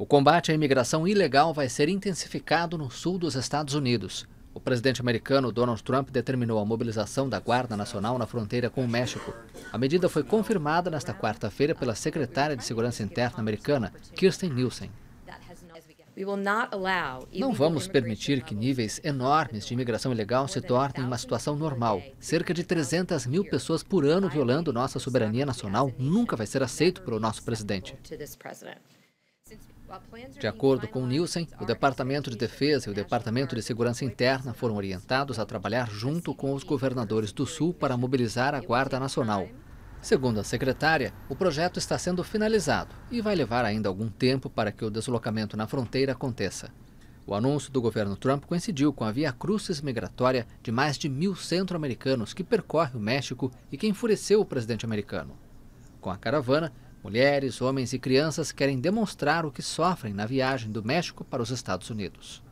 O combate à imigração ilegal vai ser intensificado no sul dos Estados Unidos. O presidente americano Donald Trump determinou a mobilização da Guarda Nacional na fronteira com o México. A medida foi confirmada nesta quarta-feira pela secretária de Segurança Interna americana, Kirsten Nielsen. Não vamos permitir que níveis enormes de imigração ilegal se tornem uma situação normal. Cerca de 300 mil pessoas por ano violando nossa soberania nacional nunca vai ser aceito pelo nosso presidente. De acordo com Nielsen, o Departamento de Defesa e o Departamento de Segurança Interna foram orientados a trabalhar junto com os governadores do Sul para mobilizar a Guarda Nacional. Segundo a secretária, o projeto está sendo finalizado e vai levar ainda algum tempo para que o deslocamento na fronteira aconteça. O anúncio do governo Trump coincidiu com a via crucis migratória de mais de mil centro-americanos que percorre o México e que enfureceu o presidente americano. Com a caravana, Mulheres, homens e crianças querem demonstrar o que sofrem na viagem do México para os Estados Unidos.